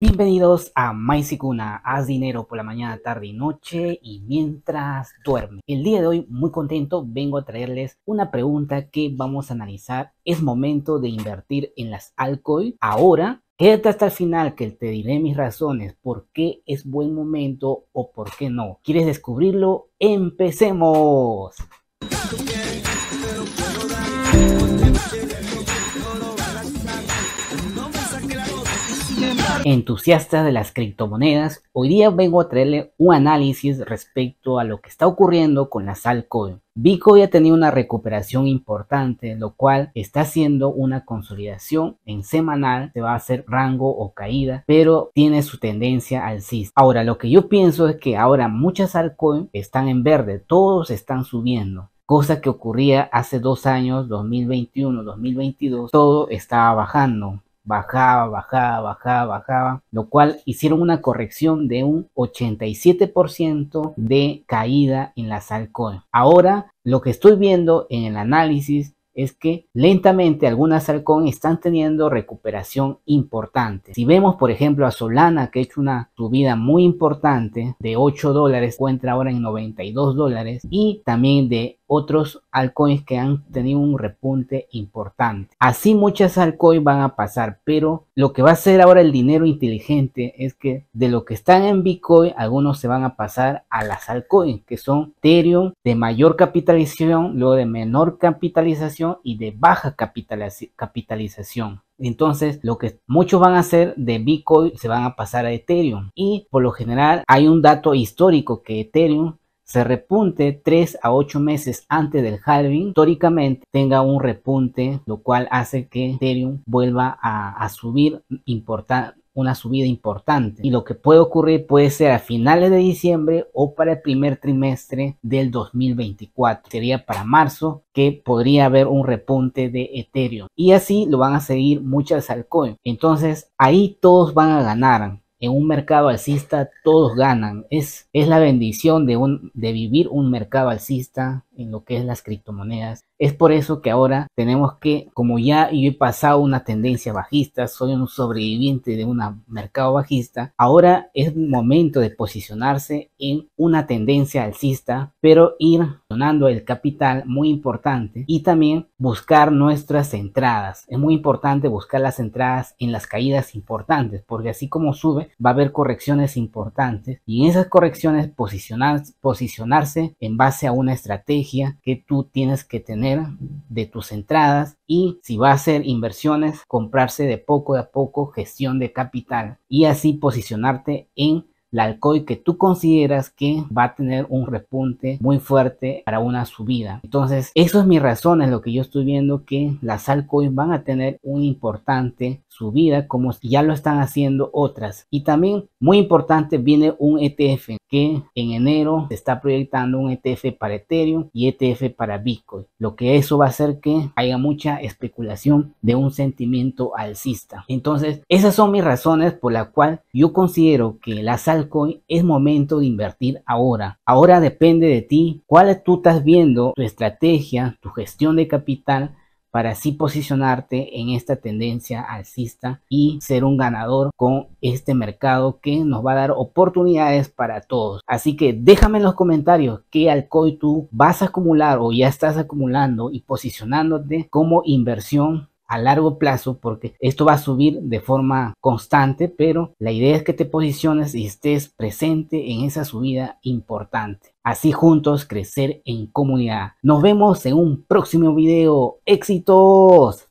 Bienvenidos a mysicuna haz dinero por la mañana, tarde y noche y mientras duerme. El día de hoy, muy contento, vengo a traerles una pregunta que vamos a analizar. ¿Es momento de invertir en las alcohol ahora? Quédate hasta el final que te diré mis razones por qué es buen momento o por qué no. ¿Quieres descubrirlo? ¡Empecemos! entusiasta de las criptomonedas, hoy día vengo a traerle un análisis respecto a lo que está ocurriendo con las altcoins. Bitcoin ha tenido una recuperación importante, lo cual está haciendo una consolidación en semanal, se va a hacer rango o caída, pero tiene su tendencia al CIS. Ahora, lo que yo pienso es que ahora muchas altcoins están en verde, todos están subiendo cosa que ocurría hace dos años, 2021, 2022, todo estaba bajando bajaba, bajaba, bajaba, bajaba, lo cual hicieron una corrección de un 87% de caída en las salcón. Ahora, lo que estoy viendo en el análisis es que lentamente algunas salcón están teniendo recuperación importante. Si vemos, por ejemplo, a Solana, que ha hecho una subida muy importante de 8 dólares, encuentra ahora en 92 dólares, y también de otros altcoins que han tenido un repunte importante. Así muchas altcoins van a pasar, pero lo que va a hacer ahora el dinero inteligente es que de lo que están en Bitcoin, algunos se van a pasar a las altcoins, que son Ethereum de mayor capitalización, luego de menor capitalización y de baja capitalización. Entonces, lo que muchos van a hacer de Bitcoin se van a pasar a Ethereum. Y por lo general hay un dato histórico que Ethereum se repunte 3 a 8 meses antes del halving, históricamente tenga un repunte, lo cual hace que Ethereum vuelva a, subir una subida importante. Y lo que puede ocurrir puede ser a finales de diciembre o para el primer trimestre del 2024. Sería para marzo que podría haber un repunte de Ethereum. Y así lo van a seguir muchas altcoins. Entonces ahí todos van a ganar en un mercado alcista todos ganan. Es, es la bendición de, un, de vivir un mercado alcista en lo que es las criptomonedas. Es por eso que ahora tenemos que, como ya yo he pasado una tendencia bajista, soy un sobreviviente de un mercado bajista, ahora es momento de posicionarse en una tendencia alcista, pero ir donando el capital muy importante y también buscar nuestras entradas. Es muy importante buscar las entradas en las caídas importantes, porque así como sube, va a haber correcciones importantes y en esas correcciones posicionarse en base a una estrategia que tú tienes que tener de tus entradas y si va a hacer inversiones, comprarse de poco a poco gestión de capital y así posicionarte en la Alcoy que tú consideras que va a tener un repunte muy fuerte para una subida. Entonces, eso es mi razón, es lo que yo estoy viendo que las Alcoy van a tener un importante subida como ya lo están haciendo otras. Y también muy importante viene un ETF que en enero se está proyectando un ETF para Ethereum y ETF para Bitcoin. Lo que eso va a hacer que haya mucha especulación de un sentimiento alcista. Entonces, esas son mis razones por la cual yo considero que las es momento de invertir ahora. Ahora depende de ti cuál tú estás viendo, tu estrategia, tu gestión de capital para así posicionarte en esta tendencia alcista y ser un ganador con este mercado que nos va a dar oportunidades para todos. Así que déjame en los comentarios qué alcoy tú vas a acumular o ya estás acumulando y posicionándote como inversión a largo plazo porque esto va a subir de forma constante, pero la idea es que te posiciones y estés presente en esa subida importante. Así juntos crecer en comunidad. Nos vemos en un próximo video. ¡Éxitos!